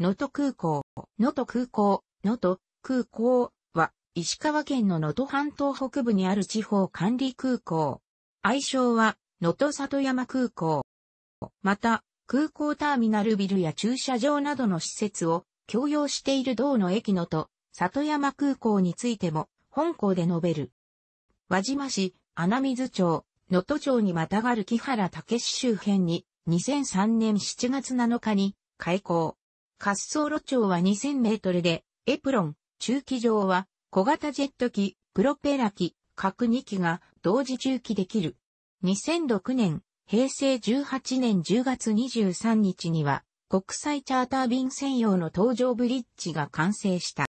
能登空港、能登空港、能登空港は、石川県の能登半島北部にある地方管理空港。愛称は、能登里山空港。また、空港ターミナルビルや駐車場などの施設を共用している道の駅のと、里山空港についても、本校で述べる。輪島市、穴水町、能登町にまたがる木原武周辺に、2003年7月7日に、開港。滑走路長は2000メートルで、エプロン、中期場は小型ジェット機、プロペラ機、各2機が同時中期できる。2006年、平成18年10月23日には、国際チャーター便専用の搭乗ブリッジが完成した。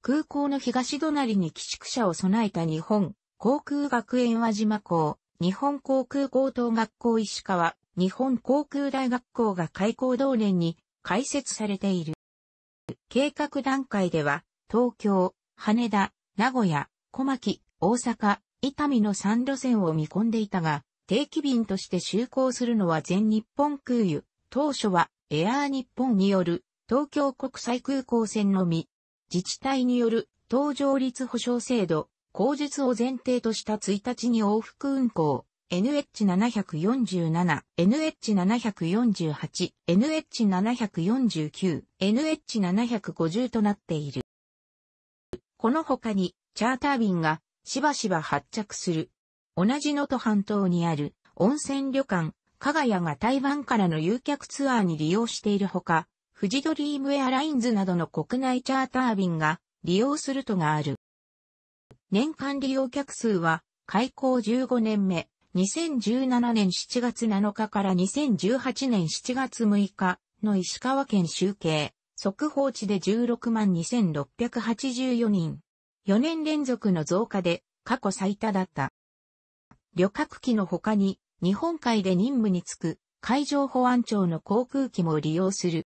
空港の東隣に寄宿舎を備えた日本航空学園和島港、日本航空高等学校石川、日本航空大学校が開校同年に開設されている。計画段階では、東京、羽田、名古屋、小牧、大阪、伊丹の3路線を見込んでいたが、定期便として就航するのは全日本空輸。当初はエアー日本による東京国際空港線のみ、自治体による搭乗率保障制度、口述を前提とした1日に往復運行、NH747、NH748、NH749、NH750 となっている。この他に、チャーター便がしばしば発着する。同じ能登半島にある温泉旅館、加賀屋が台湾からの誘客ツアーに利用しているほか、富士ドリームエアラインズなどの国内チャーター便が利用するとがある。年間利用客数は開港15年目、2017年7月7日から2018年7月6日の石川県集計、速報値で16万2684人。4年連続の増加で過去最多だった。旅客機の他に日本海で任務に就く海上保安庁の航空機も利用する。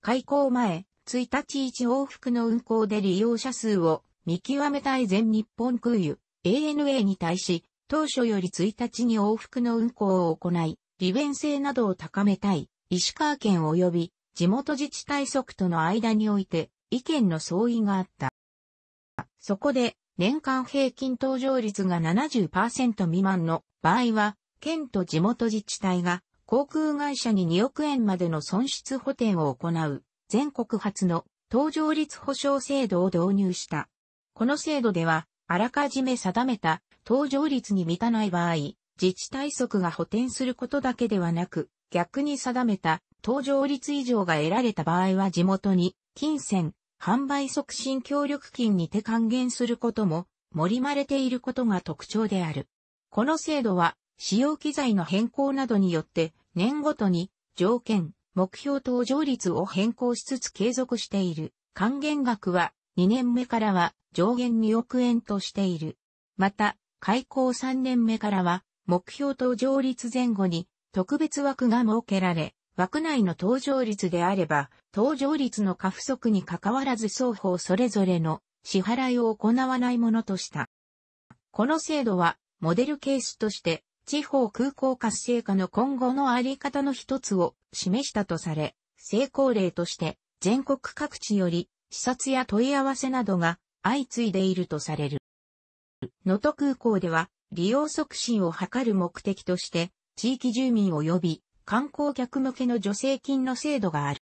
開港前、1日1往復の運航で利用者数を見極めたい全日本空輸 ANA に対し当初より1日に往復の運行を行い、利便性などを高めたい、石川県及び地元自治体側との間において意見の相違があった。そこで、年間平均搭乗率が70%未満の場合は、県と地元自治体が航空会社に2億円までの損失補填を行う全国初の搭乗率保証制度を導入した。この制度では、あらかじめ定めた搭乗率に満たない場合、自治体則が補填することだけではなく、逆に定めた搭乗率以上が得られた場合は地元に金銭、販売促進協力金にて還元することも盛りまれていることが特徴である。この制度は使用機材の変更などによって年ごとに条件、目標搭乗率を変更しつつ継続している。還元額は2年目からは上限2億円としている。また、開校3年目からは、目標登場率前後に特別枠が設けられ、枠内の登場率であれば、登場率の過不足に関わらず双方それぞれの支払いを行わないものとした。この制度は、モデルケースとして、地方空港活性化の今後のあり方の一つを示したとされ、成功例として、全国各地より視察や問い合わせなどが相次いでいるとされる。能登空港では利用促進を図る目的として、地域住民及び観光客向けの助成金の制度がある。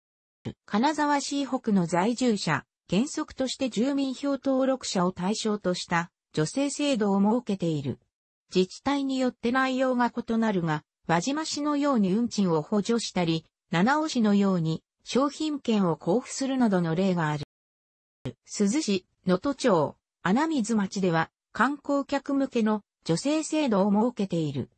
金沢市北の在住者、原則として住民票登録者を対象とした助成制度を設けている。自治体によって内容が異なるが、輪島市のように運賃を補助したり、七尾市のように商品券を交付するなどの例がある。鈴市、能登町、穴水町では観光客向けの助成制度を設けている。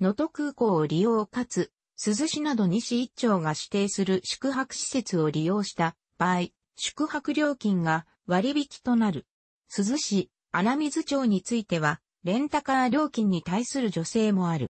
能登空港を利用かつ、鈴市など西一丁が指定する宿泊施設を利用した場合、宿泊料金が割引となる。鈴市、穴水町については、レンタカー料金に対する助成もある。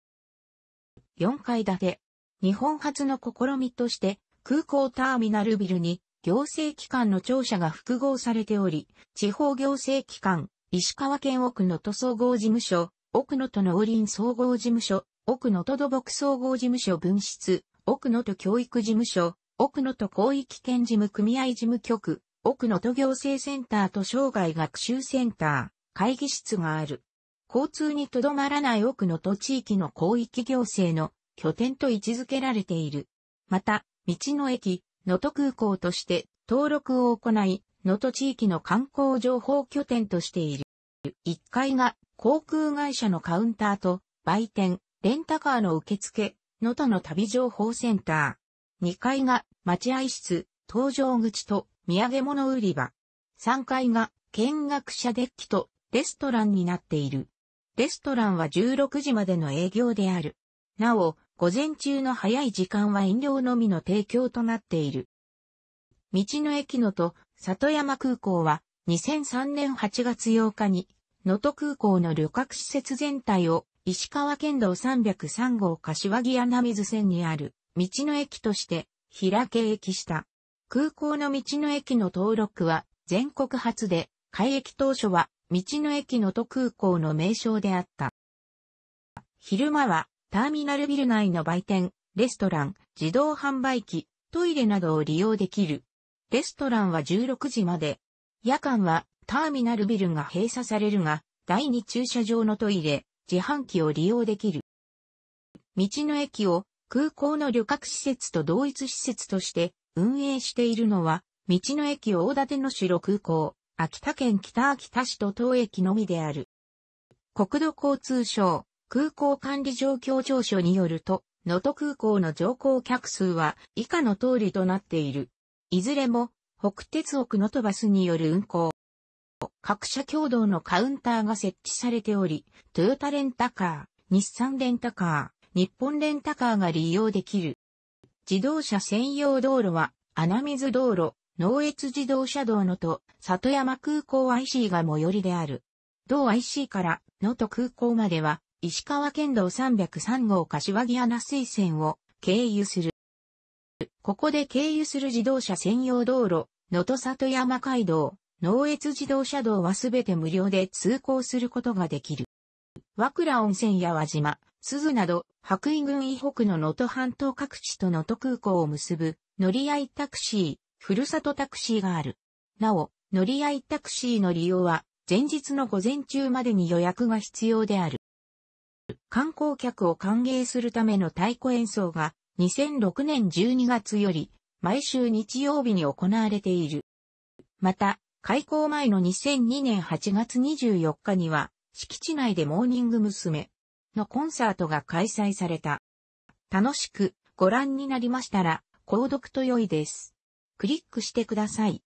4階建て。日本初の試みとして、空港ターミナルビルに行政機関の庁舎が複合されており、地方行政機関、石川県奥野都総合事務所、奥野都農林総合事務所、奥野都土木総合事務所分室、奥野都教育事務所、奥野都広域県事務組合事務局、奥野都行政センターと生涯学習センター、会議室がある。交通にとどまらない奥野都地域の広域行政の拠点と位置づけられている。また、道の駅、能登空港として登録を行い、能登地域の観光情報拠点としている。1階が航空会社のカウンターと売店、レンタカーの受付、能登の旅情報センター。2階が待合室、搭乗口と土産物売り場。3階が見学者デッキとレストランになっている。レストランは16時までの営業である。なお、午前中の早い時間は飲料のみの提供となっている。道の駅のと里山空港は2003年8月8日に、能登空港の旅客施設全体を石川県道303号柏木穴水線にある道の駅として開け駅した。空港の道の駅の登録は全国初で、開駅当初は道の駅能登空港の名称であった。昼間はターミナルビル内の売店、レストラン、自動販売機、トイレなどを利用できる。レストランは16時まで、夜間はターミナルビルが閉鎖されるが、第二駐車場のトイレ、自販機を利用できる。道の駅を空港の旅客施設と同一施設として運営しているのは、道の駅大館の城空港、秋田県北秋田市と当駅のみである。国土交通省空港管理状況調書によると、能登空港の乗降客数は以下の通りとなっている。いずれも北鉄奥のとバスによる運行。各社共同のカウンターが設置されており、トヨタレンタカー、日産レンタカー、日本レンタカーが利用できる。自動車専用道路は、穴水道路、農越自動車道のと、里山空港 IC が最寄りである。同 IC から、のと空港までは、石川県道303号柏木穴水線を経由する。ここで経由する自動車専用道路、野登里山街道、農越自動車道はすべて無料で通行することができる。和倉温泉や輪島、鈴など、白衣郡以北の野登半島各地と野登空港を結ぶ、乗り合いタクシー、ふるさとタクシーがある。なお、乗り合いタクシーの利用は、前日の午前中までに予約が必要である。観光客を歓迎するための太鼓演奏が、2006年12月より、毎週日曜日に行われている。また、開校前の2002年8月24日には、敷地内でモーニング娘。のコンサートが開催された。楽しくご覧になりましたら、購読と良いです。クリックしてください。